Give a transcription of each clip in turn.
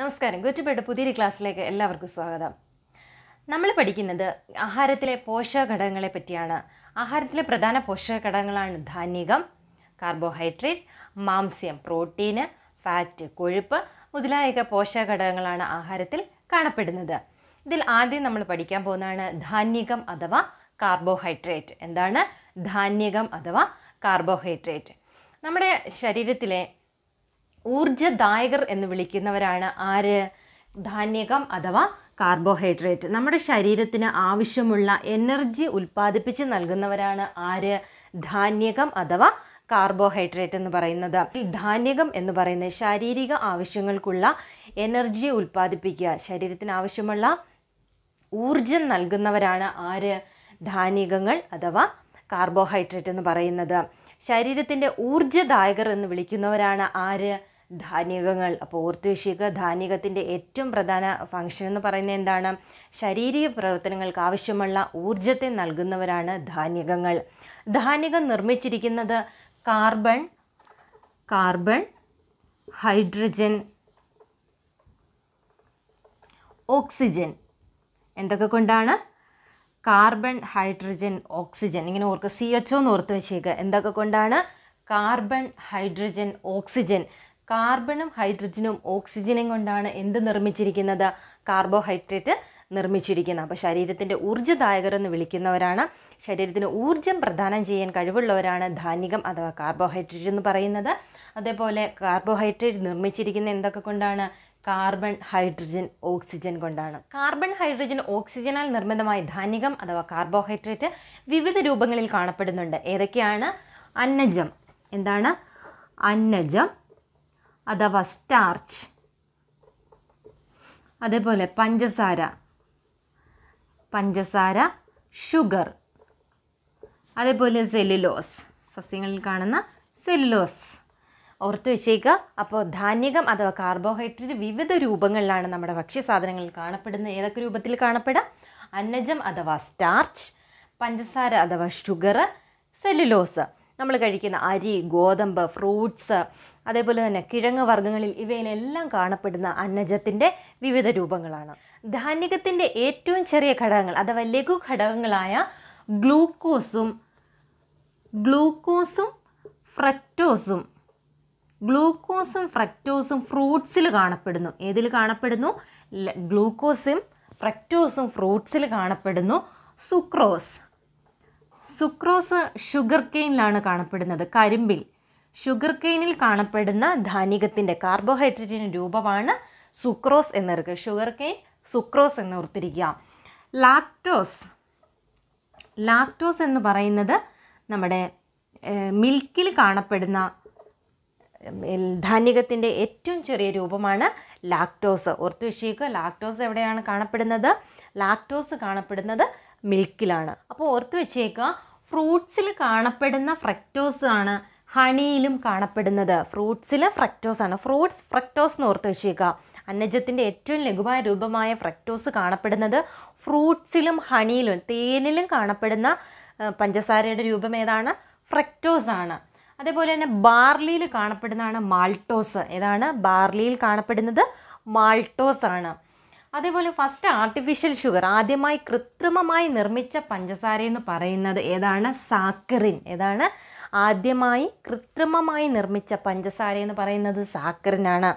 നമസ്കാരം കുറ്റുപേട്ട് പുതിയൊരു ക്ലാസ്സിലേക്ക് എല്ലാവർക്കും സ്വാഗതം നമ്മൾ പഠിക്കുന്നത് ആഹാരത്തിലെ പോഷക ഘടകങ്ങളെ പറ്റിയാണ് ആഹാരത്തിലെ പ്രധാന പോഷക ഘടകങ്ങളാണ് ധാന്യകം കാർബോഹൈഡ്രേറ്റ് മാംസ്യം പ്രോട്ടീന് ഫാറ്റ് കൊഴുപ്പ് മുതലായ പോഷക ഘടകങ്ങളാണ് ആഹാരത്തിൽ കാണപ്പെടുന്നത് ഇതിൽ ആദ്യം നമ്മൾ പഠിക്കാൻ പോകുന്നതാണ് ധാന്യകം അഥവാ കാർബോഹൈഡ്രേറ്റ് എന്താണ് ധാന്യകം അഥവാ കാർബോഹൈഡ്രേറ്റ് നമ്മുടെ ശരീരത്തിലെ ഊർജദായകർ എന്ന് വിളിക്കുന്നവരാണ് ആര് ധാന്യകം അഥവാ കാർബോഹൈഡ്രേറ്റ് നമ്മുടെ ശരീരത്തിന് ആവശ്യമുള്ള എനർജി ഉൽപ്പാദിപ്പിച്ച് നൽകുന്നവരാണ് ആര് ധാന്യകം അഥവാ കാർബോഹൈഡ്രേറ്റ് എന്ന് പറയുന്നത് ധാന്യകം എന്ന് പറയുന്നത് ശാരീരിക ആവശ്യങ്ങൾക്കുള്ള എനർജി ഉൽപ്പാദിപ്പിക്കുക ശരീരത്തിന് ആവശ്യമുള്ള ഊർജം നൽകുന്നവരാണ് ആര് ധാന്യകങ്ങൾ അഥവാ കാർബോഹൈഡ്രേറ്റ് എന്ന് പറയുന്നത് ശരീരത്തിൻ്റെ ഊർജ്ജദായകർ എന്ന് വിളിക്കുന്നവരാണ് ആര് ധാന്യകങ്ങൾ അപ്പോൾ ഓർത്തുവെക്കുക ധാന്യകത്തിൻ്റെ ഏറ്റവും പ്രധാന ഫങ്ഷൻ എന്ന് പറയുന്നത് എന്താണ് ശാരീരിക പ്രവർത്തനങ്ങൾക്ക് ആവശ്യമുള്ള ഊർജത്തെ നൽകുന്നവരാണ് ധാന്യകങ്ങൾ ധാന്യകം നിർമ്മിച്ചിരിക്കുന്നത് കാർബൺ കാർബൺ ഹൈഡ്രജൻ ഓക്സിജൻ എന്തൊക്കെ കൊണ്ടാണ് കാർബൺ ഹൈഡ്രജൻ ഓക്സിജൻ ഇങ്ങനെ ഓർക്ക് സി എച്ച് ഒന്ന് എന്ന് ഓർത്ത് വെച്ചേക്കുക എന്തൊക്കെ കൊണ്ടാണ് കാർബൺ ഹൈഡ്രജൻ ഓക്സിജൻ കാർബണും ഹൈഡ്രജനും ഓക്സിജനും കൊണ്ടാണ് എന്ത് നിർമ്മിച്ചിരിക്കുന്നത് കാർബോഹൈഡ്രേറ്റ് നിർമ്മിച്ചിരിക്കുന്നത് അപ്പോൾ ശരീരത്തിൻ്റെ എന്ന് വിളിക്കുന്നവരാണ് ശരീരത്തിന് ഊർജ്ജം പ്രദാനം ചെയ്യാൻ കഴിവുള്ളവരാണ് ധാന്യകം അഥവാ കാർബോഹൈഡ്രേറ്റ് എന്ന് പറയുന്നത് അതേപോലെ കാർബോഹൈഡ്രേറ്റ് നിർമ്മിച്ചിരിക്കുന്ന എന്തൊക്കെ കൊണ്ടാണ് കാർബൺ ഹൈഡ്രജൻ ഓക്സിജൻ കൊണ്ടാണ് കാർബൺ ഹൈഡ്രജൻ ഓക്സിജനാൽ നിർമ്മിതമായ ധാന്യകം അഥവാ കാർബോഹൈഡ്രേറ്റ് വിവിധ രൂപങ്ങളിൽ കാണപ്പെടുന്നുണ്ട് ഏതൊക്കെയാണ് അന്നജം എന്താണ് അന്നജം അഥവാ സ്റ്റാർച്ച് അതേപോലെ പഞ്ചസാര പഞ്ചസാര ഷുഗർ അതേപോലെ സെല്ലുലോസ് സസ്യങ്ങളിൽ കാണുന്ന സെല്ലുലോസ് ഓർത്ത് വെച്ചേക്കുക അപ്പോൾ ധാന്യകം അഥവാ കാർബോഹൈഡ്രേറ്റ് വിവിധ രൂപങ്ങളിലാണ് നമ്മുടെ ഭക്ഷ്യസാധനങ്ങളിൽ കാണപ്പെടുന്നത് ഏതൊക്കെ രൂപത്തിൽ കാണപ്പെടാം അന്നജം അഥവാ സ്റ്റാർച്ച് പഞ്ചസാര അഥവാ ഷുഗർ സെല്ലുലോസ് നമ്മൾ കഴിക്കുന്ന അരി ഗോതമ്പ് ഫ്രൂട്ട്സ് അതേപോലെ തന്നെ കിഴങ്ങ് വർഗ്ഗങ്ങളിൽ ഇവയിലെല്ലാം കാണപ്പെടുന്ന അന്നജത്തിൻ്റെ വിവിധ രൂപങ്ങളാണ് ധാന്യകത്തിൻ്റെ ഏറ്റവും ചെറിയ ഘടകങ്ങൾ അഥവാ ലഘു ഘടകങ്ങളായ ഗ്ലൂക്കോസും ഗ്ലൂക്കോസും ഫ്രക്ടോസും ഗ്ലൂക്കോസും ഫ്രക്ടോസും ഫ്രൂട്ട്സിൽ കാണപ്പെടുന്നു ഏതിൽ കാണപ്പെടുന്നു ഗ്ലൂക്കോസും ഫ്രക്ടോസും ഫ്രൂട്ട്സിൽ കാണപ്പെടുന്നു സുക്രോസ് സുക്രോസ് ഷുഗർ കെയിനിലാണ് കാണപ്പെടുന്നത് കരിമ്പിൽ ഷുഗർ കെയിനിൽ കാണപ്പെടുന്ന ധാന്യകത്തിൻ്റെ കാർബോഹൈഡ്രേറ്റിൻ്റെ രൂപമാണ് സുക്രോസ് എന്നവർക്ക് ഷുഗർ കെയിൻ സുക്രോസ് എന്ന് ഓർത്തിരിക്കുക ലാക്ടോസ് ലാക്ടോസ് എന്ന് പറയുന്നത് നമ്മുടെ മിൽക്കിൽ കാണപ്പെടുന്ന ധാന്യകത്തിൻ്റെ ഏറ്റവും ചെറിയ രൂപമാണ് ലാക്ടോസ് ഓർത്തു വെച്ചേക്കുക ലാക്ടോസ് എവിടെയാണ് കാണപ്പെടുന്നത് ലാക്ടോസ് കാണപ്പെടുന്നത് മിൽക്കിലാണ് അപ്പോൾ ഓർത്ത് വെച്ചേക്കുക ഫ്രൂട്ട്സിൽ കാണപ്പെടുന്ന ഫ്രക്ടോസ് ആണ് ഹണിയിലും കാണപ്പെടുന്നത് ഫ്രൂട്ട്സിൽ ഫ്രക്ടോസ് ആണ് ഫ്രൂട്ട്സ് ഫ്രക്ടോസ് എന്ന് ഓർത്ത് വെച്ചേക്കുക അന്നജത്തിൻ്റെ ഏറ്റവും ലഘുവായ രൂപമായ ഫ്രക്ടോസ് കാണപ്പെടുന്നത് ഫ്രൂട്ട്സിലും ഹണിയിലും തേനിലും കാണപ്പെടുന്ന പഞ്ചസാരയുടെ രൂപം ഏതാണ് ഫ്രക്ടോസ് ആണ് അതേപോലെ തന്നെ ബാർലിയിൽ കാണപ്പെടുന്നതാണ് മാൾട്ടോസ് ഏതാണ് ബാർലിയിൽ കാണപ്പെടുന്നത് മാൾട്ടോസ് ആണ് അതേപോലെ ഫസ്റ്റ് ആർട്ടിഫിഷ്യൽ ഷുഗർ ആദ്യമായി കൃത്രിമമായി നിർമ്മിച്ച പഞ്ചസാര എന്ന് പറയുന്നത് ഏതാണ് സാക്കറിൻ ഏതാണ് ആദ്യമായി കൃത്രിമമായി നിർമ്മിച്ച പഞ്ചസാര എന്ന് പറയുന്നത് സാക്കറിനാണ്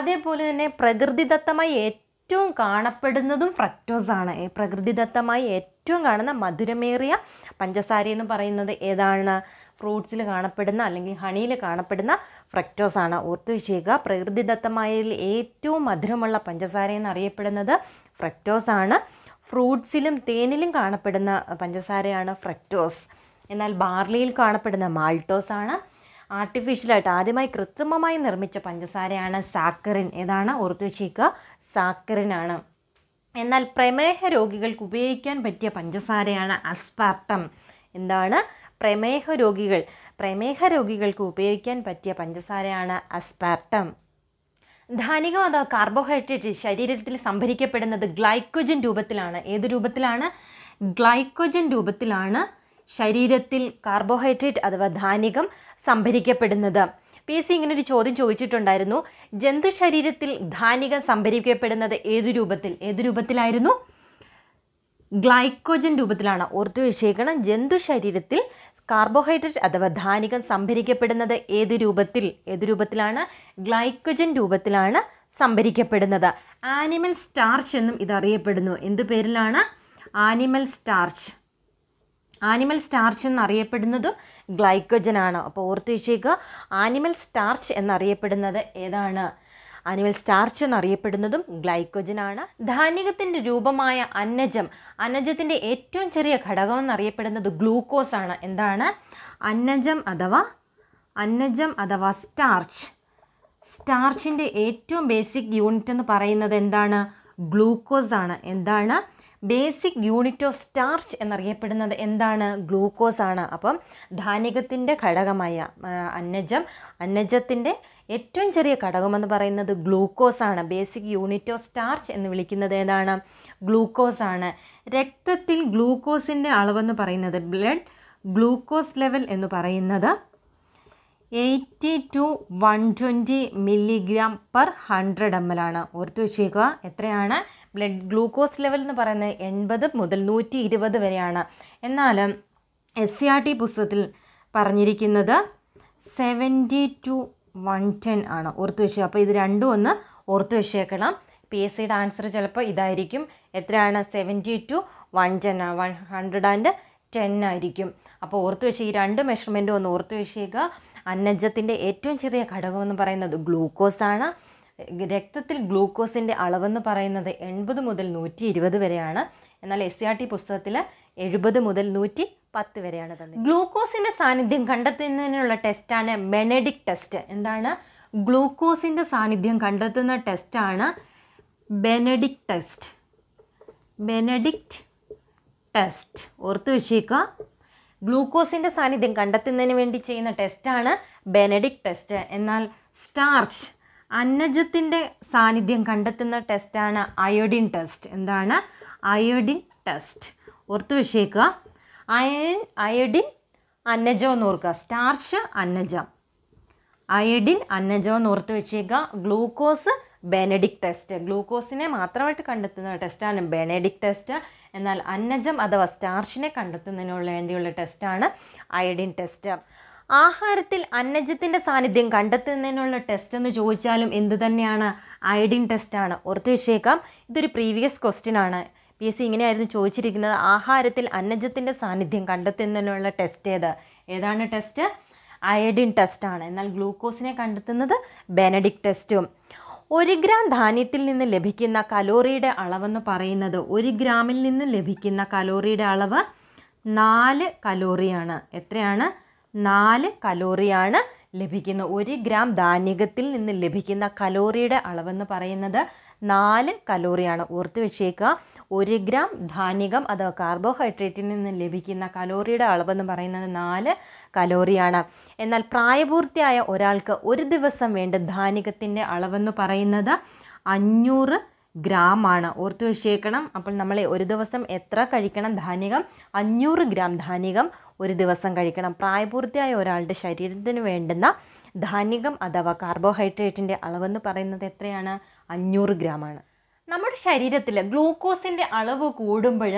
അതേപോലെ തന്നെ പ്രകൃതിദത്തമായി ഏറ്റവും കാണപ്പെടുന്നതും ഫ്രക്ടോസ് ആണ് പ്രകൃതിദത്തമായി ഏറ്റവും കാണുന്ന മധുരമേറിയ പഞ്ചസാര എന്ന് പറയുന്നത് ഏതാണ് ഫ്രൂട്ട്സിൽ കാണപ്പെടുന്ന അല്ലെങ്കിൽ ഹണിയിൽ കാണപ്പെടുന്ന ഫ്രക്ടോസ് ആണ് ഓർത്തു വെച്ചേക്കുക പ്രകൃതിദത്തമായ ഏറ്റവും മധുരമുള്ള പഞ്ചസാര എന്നറിയപ്പെടുന്നത് ഫ്രക്ടോസ് ആണ് ഫ്രൂട്ട്സിലും തേനിലും കാണപ്പെടുന്ന പഞ്ചസാരയാണ് ഫ്രക്ടോസ് എന്നാൽ ബാർലിയിൽ കാണപ്പെടുന്ന മാൾട്ടോസ് ആണ് ആർട്ടിഫിഷ്യലായിട്ട് ആദ്യമായി കൃത്രിമമായി നിർമ്മിച്ച പഞ്ചസാരയാണ് സാക്കറിൻ ഏതാണ് ഓർത്തു വെച്ചേക്കുക സാക്കറിനാണ് എന്നാൽ പ്രമേഹ രോഗികൾക്ക് ഉപയോഗിക്കാൻ പറ്റിയ പഞ്ചസാരയാണ് അസ്പാർട്ടം എന്താണ് പ്രമേഹ രോഗികൾ പ്രമേഹ രോഗികൾക്ക് ഉപയോഗിക്കാൻ പറ്റിയ പഞ്ചസാരയാണ് അസ്പാർട്ടം അഥവാ കാർബോഹൈഡ്രേറ്റ് ശരീരത്തിൽ സംഭരിക്കപ്പെടുന്നത് ഗ്ലൈക്കോജൻ രൂപത്തിലാണ് ഏത് രൂപത്തിലാണ് ഗ്ലൈക്കോജൻ രൂപത്തിലാണ് ശരീരത്തിൽ കാർബോഹൈഡ്രേറ്റ് അഥവാ ധാനികം സംഭരിക്കപ്പെടുന്നത് പി എസ് സി ഒരു ചോദ്യം ചോദിച്ചിട്ടുണ്ടായിരുന്നു ജന്തു ശരീരത്തിൽ ധാനികം സംഭരിക്കപ്പെടുന്നത് ഏതു രൂപത്തിൽ ഏതു രൂപത്തിലായിരുന്നു ഗ്ലൈക്കോജൻ രൂപത്തിലാണ് ഓർത്തു വെച്ചേക്കണം ജന്തു ശരീരത്തിൽ കാർബോഹൈഡ്രേറ്റ് അഥവാ ധാനികം സംഭരിക്കപ്പെടുന്നത് ഏത് രൂപത്തിൽ ഏത് രൂപത്തിലാണ് ഗ്ലൈക്കോജൻ രൂപത്തിലാണ് സംഭരിക്കപ്പെടുന്നത് ആനിമൽ സ്റ്റാർച്ച് എന്നും ഇതറിയപ്പെടുന്നു എന്ത് പേരിലാണ് ആനിമൽ സ്റ്റാർച്ച് ആനിമൽ സ്റ്റാർച്ച് എന്നറിയപ്പെടുന്നതും ഗ്ലൈക്കോജൻ ആണ് അപ്പോൾ ഓർത്തു വെച്ചേക്കുക ആനിമൽ സ്റ്റാർച്ച് എന്നറിയപ്പെടുന്നത് ഏതാണ് അനിമൽ സ്റ്റാർച്ച് എന്നറിയപ്പെടുന്നതും ആണ് ധാന്യകത്തിൻ്റെ രൂപമായ അന്നജം അന്നജത്തിൻ്റെ ഏറ്റവും ചെറിയ ഘടകം എന്നറിയപ്പെടുന്നത് ഗ്ലൂക്കോസ് ആണ് എന്താണ് അന്നജം അഥവാ അന്നജം അഥവാ സ്റ്റാർച്ച് സ്റ്റാർച്ചിൻ്റെ ഏറ്റവും ബേസിക് യൂണിറ്റ് എന്ന് പറയുന്നത് എന്താണ് ഗ്ലൂക്കോസ് ആണ് എന്താണ് ബേസിക് യൂണിറ്റ് ഓഫ് സ്റ്റാർച്ച് എന്നറിയപ്പെടുന്നത് എന്താണ് ഗ്ലൂക്കോസ് ആണ് അപ്പം ധാന്യകത്തിൻ്റെ ഘടകമായ അന്നജം അന്നജത്തിൻ്റെ ഏറ്റവും ചെറിയ ഘടകമെന്ന് പറയുന്നത് ഗ്ലൂക്കോസാണ് ബേസിക് യൂണിറ്റ് ഓഫ് സ്റ്റാർച്ച് എന്ന് വിളിക്കുന്നത് ഏതാണ് ഗ്ലൂക്കോസാണ് രക്തത്തിൽ ഗ്ലൂക്കോസിൻ്റെ അളവെന്ന് പറയുന്നത് ബ്ലഡ് ഗ്ലൂക്കോസ് ലെവൽ എന്ന് പറയുന്നത് eighty to one twenty milligram per hundred M L ആണ് ഓർത്തു വെച്ചേക്കുക എത്രയാണ് ബ്ലഡ് ഗ്ലൂക്കോസ് ലെവൽ എന്ന് പറയുന്നത് എൺപത് മുതൽ നൂറ്റി ഇരുപത് വരെയാണ് എന്നാൽ എസ് സി ആർ ടി പുസ്തകത്തിൽ പറഞ്ഞിരിക്കുന്നത് സെവൻറ്റി ടു വൺ ടെൻ ആണ് ഓർത്ത് വെച്ചു അപ്പോൾ ഇത് രണ്ടും ഒന്ന് ഓർത്ത് വെച്ചേക്കണം പി എസ് സിയുടെ ആൻസർ ചിലപ്പോൾ ഇതായിരിക്കും എത്രയാണ് seventy to one ten one hundred and ten ആയിരിക്കും അപ്പോൾ ഓർത്ത് വെച്ച് ഈ രണ്ട് മെഷർമെൻറ്റും ഒന്ന് ഓർത്ത് വെച്ചേക്കുക അന്നജത്തിൻ്റെ ഏറ്റവും ചെറിയ ഘടകമെന്ന് പറയുന്നത് ഗ്ലൂക്കോസാണ് രക്തത്തിൽ ഗ്ലൂക്കോസിൻ്റെ അളവെന്ന് പറയുന്നത് എൺപത് മുതൽ നൂറ്റി ഇരുപത് വരെയാണ് എന്നാൽ എസ് സി ആർ ടി പുസ്തകത്തിൽ എഴുപത് മുതൽ നൂറ്റി പത്ത് വരെയാണ് തന്നെ ഗ്ലൂക്കോസിൻ്റെ സാന്നിധ്യം കണ്ടെത്തുന്നതിനുള്ള ടെസ്റ്റാണ് ബെനഡിക് ടെസ്റ്റ് എന്താണ് ഗ്ലൂക്കോസിൻ്റെ സാന്നിധ്യം കണ്ടെത്തുന്ന ടെസ്റ്റാണ് ബെനഡിക് ടെസ്റ്റ് ബെനഡിക്റ്റ് ടെസ്റ്റ് ഓർത്ത് വെച്ചേക്കുക ഗ്ലൂക്കോസിൻ്റെ സാന്നിധ്യം കണ്ടെത്തുന്നതിന് വേണ്ടി ചെയ്യുന്ന ടെസ്റ്റാണ് ബെനഡിക് ടെസ്റ്റ് എന്നാൽ സ്റ്റാർച്ച് അന്നജത്തിൻ്റെ സാന്നിധ്യം കണ്ടെത്തുന്ന ടെസ്റ്റാണ് അയോഡിൻ ടെസ്റ്റ് എന്താണ് അയോഡിൻ ടെസ്റ്റ് ഓർത്ത് വെച്ചേക്കുക അയൺ അയഡിൻ അന്നജോ എന്ന് ഓർക്കുക സ്റ്റാർച്ച് അന്നജം അയഡിൻ അന്നജോ എന്ന് ഓർത്ത് വെച്ചേക്കുക ഗ്ലൂക്കോസ് ബെനഡിക് ടെസ്റ്റ് ഗ്ലൂക്കോസിനെ മാത്രമായിട്ട് കണ്ടെത്തുന്ന ടെസ്റ്റാണ് ബെനഡിക് ടെസ്റ്റ് എന്നാൽ അന്നജം അഥവാ സ്റ്റാർച്ചിനെ കണ്ടെത്തുന്നതിനുള്ള വേണ്ടിയുള്ള ടെസ്റ്റാണ് അയഡിൻ ടെസ്റ്റ് ആഹാരത്തിൽ അന്നജത്തിൻ്റെ സാന്നിധ്യം കണ്ടെത്തുന്നതിനുള്ള ടെസ്റ്റ് എന്ന് ചോദിച്ചാലും എന്തു തന്നെയാണ് അയഡിൻ ടെസ്റ്റാണ് ഓർത്ത് വെച്ചേക്കാം ഇതൊരു പ്രീവിയസ് ക്വസ്റ്റ്യൻ ആണ് പി എസ് സി ഇങ്ങനെയായിരുന്നു ചോദിച്ചിരിക്കുന്നത് ആഹാരത്തിൽ അന്നജത്തിൻ്റെ സാന്നിധ്യം കണ്ടെത്തുന്നതിനുള്ള ടെസ്റ്റ് ഏത് ഏതാണ് ടെസ്റ്റ് അയഡിൻ ടെസ്റ്റാണ് എന്നാൽ ഗ്ലൂക്കോസിനെ കണ്ടെത്തുന്നത് ബെനഡിക് ടെസ്റ്റും ഒരു ഗ്രാം ധാന്യത്തിൽ നിന്ന് ലഭിക്കുന്ന കലോറിയുടെ അളവെന്ന് പറയുന്നത് ഒരു ഗ്രാമിൽ നിന്ന് ലഭിക്കുന്ന കലോറിയുടെ അളവ് നാല് കലോറിയാണ് എത്രയാണ് നാല് കലോറിയാണ് ലഭിക്കുന്നത് ഒരു ഗ്രാം ധാന്യകത്തിൽ നിന്ന് ലഭിക്കുന്ന കലോറിയുടെ അളവെന്ന് പറയുന്നത് നാല് കലോറിയാണ് ഓർത്ത് വെച്ചേക്കുക ഒരു ഗ്രാം ധാന്യകം അഥവാ കാർബോഹൈഡ്രേറ്റിൽ നിന്ന് ലഭിക്കുന്ന കലോറിയുടെ അളവെന്ന് പറയുന്നത് നാല് കലോറിയാണ് എന്നാൽ പ്രായപൂർത്തിയായ ഒരാൾക്ക് ഒരു ദിവസം വേണ്ട ധാന്യകത്തിൻ്റെ അളവെന്ന് പറയുന്നത് അഞ്ഞൂറ് ഗ്രാം ആണ് ഓർത്ത് വെച്ചേക്കണം അപ്പോൾ നമ്മൾ ഒരു ദിവസം എത്ര കഴിക്കണം ധാന്യകം അഞ്ഞൂറ് ഗ്രാം ധാന്യകം ഒരു ദിവസം കഴിക്കണം പ്രായപൂർത്തിയായ ഒരാളുടെ ശരീരത്തിന് വേണ്ടുന്ന ധാന്യകം അഥവാ കാർബോഹൈഡ്രേറ്റിൻ്റെ അളവെന്ന് പറയുന്നത് എത്രയാണ് അഞ്ഞൂറ് ഗ്രാമാണ് നമ്മുടെ ശരീരത്തിൽ ഗ്ലൂക്കോസിൻ്റെ അളവ് കൂടുമ്പോൾ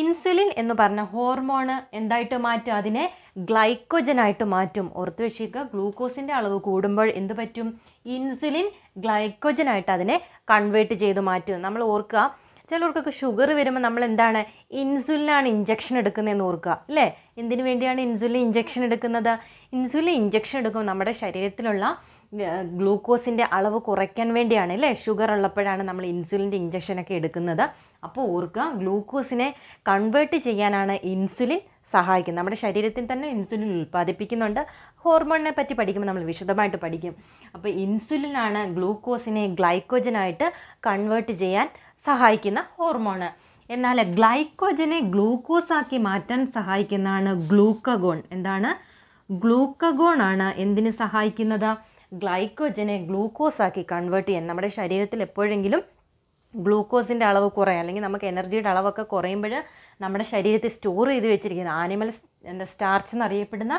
ഇൻസുലിൻ എന്ന് പറഞ്ഞ ഹോർമോണ് എന്തായിട്ട് മാറ്റും അതിനെ ഗ്ലൈക്കോജനായിട്ട് മാറ്റും ഓർത്ത് വെച്ചേക്കുക ഗ്ലൂക്കോസിൻ്റെ അളവ് കൂടുമ്പോൾ എന്ത് പറ്റും ഇൻസുലിൻ ഗ്ലൈക്കോജനായിട്ട് അതിനെ കൺവേർട്ട് ചെയ്ത് മാറ്റും നമ്മൾ ഓർക്കുക ചിലർക്കൊക്കെ ഷുഗർ വരുമ്പോൾ നമ്മൾ എന്താണ് ഇൻസുലിനാണ് ഇഞ്ചക്ഷൻ എടുക്കുന്നതെന്ന് ഓർക്കുക അല്ലേ എന്തിനു വേണ്ടിയാണ് ഇൻസുലിൻ ഇഞ്ചക്ഷൻ എടുക്കുന്നത് ഇൻസുലിൻ ഇഞ്ചക്ഷൻ എടുക്കുമ്പോൾ നമ്മുടെ ശരീരത്തിലുള്ള ഗ്ലൂക്കോസിൻ്റെ അളവ് കുറയ്ക്കാൻ വേണ്ടിയാണ് അല്ലേ ഷുഗർ ഉള്ളപ്പോഴാണ് നമ്മൾ ഇൻസുലിൻ്റെ ഇഞ്ചക്ഷനൊക്കെ എടുക്കുന്നത് അപ്പോൾ ഓർക്കുക ഗ്ലൂക്കോസിനെ കൺവേർട്ട് ചെയ്യാനാണ് ഇൻസുലിൻ സഹായിക്കുന്നത് നമ്മുടെ ശരീരത്തിൽ തന്നെ ഇൻസുലിൻ ഉൽപ്പാദിപ്പിക്കുന്നുണ്ട് ഹോർമോണിനെ പറ്റി പഠിക്കുമ്പോൾ നമ്മൾ വിശദമായിട്ട് പഠിക്കും അപ്പോൾ ഇൻസുലിനാണ് ഗ്ലൂക്കോസിനെ ഗ്ലൈക്കോജനായിട്ട് കൺവേർട്ട് ചെയ്യാൻ സഹായിക്കുന്ന ഹോർമോണ് എന്നാൽ ഗ്ലൈക്കോജനെ ഗ്ലൂക്കോസാക്കി മാറ്റാൻ സഹായിക്കുന്നതാണ് ഗ്ലൂക്കഗോൺ എന്താണ് ഗ്ലൂക്കഗോൺ ആണ് എന്തിന് സഹായിക്കുന്നത് ഗ്ലൈക്കോജനെ ഗ്ലൂക്കോസാക്കി കൺവേർട്ട് ചെയ്യാൻ നമ്മുടെ ശരീരത്തിൽ എപ്പോഴെങ്കിലും ഗ്ലൂക്കോസിൻ്റെ അളവ് കുറയും അല്ലെങ്കിൽ നമുക്ക് എനർജിയുടെ അളവൊക്കെ കുറയുമ്പോൾ നമ്മുടെ ശരീരത്തെ സ്റ്റോർ ചെയ്ത് വെച്ചിരിക്കുന്ന ആനിമൽ എന്താ സ്റ്റാർച്ച് എന്നറിയപ്പെടുന്ന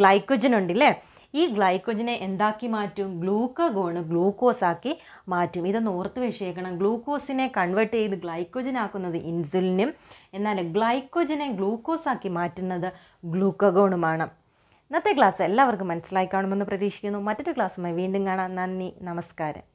ഗ്ലൈക്കോജൻ ഉണ്ടല്ലേ ഈ ഗ്ലൈക്കോജനെ എന്താക്കി മാറ്റും ഗ്ലൂക്കഗോണ് ഗ്ലൂക്കോസാക്കി മാറ്റും ഇതൊന്ന് ഓർത്ത് വെച്ചേക്കണം ഗ്ലൂക്കോസിനെ കൺവേർട്ട് ചെയ്ത് ഗ്ലൈക്കോജനാക്കുന്നത് ഇൻസുലിനും എന്നാൽ ഗ്ലൈക്കോജനെ ഗ്ലൂക്കോസാക്കി മാറ്റുന്നത് ഗ്ലൂക്കഗോണുമാണ് ഇന്നത്തെ ക്ലാസ് എല്ലാവർക്കും മനസ്സിലായി കാണുമെന്ന് പ്രതീക്ഷിക്കുന്നു മറ്റൊരു ക്ലാസ്സുമായി വീണ്ടും കാണാം നന്ദി നമസ്കാരം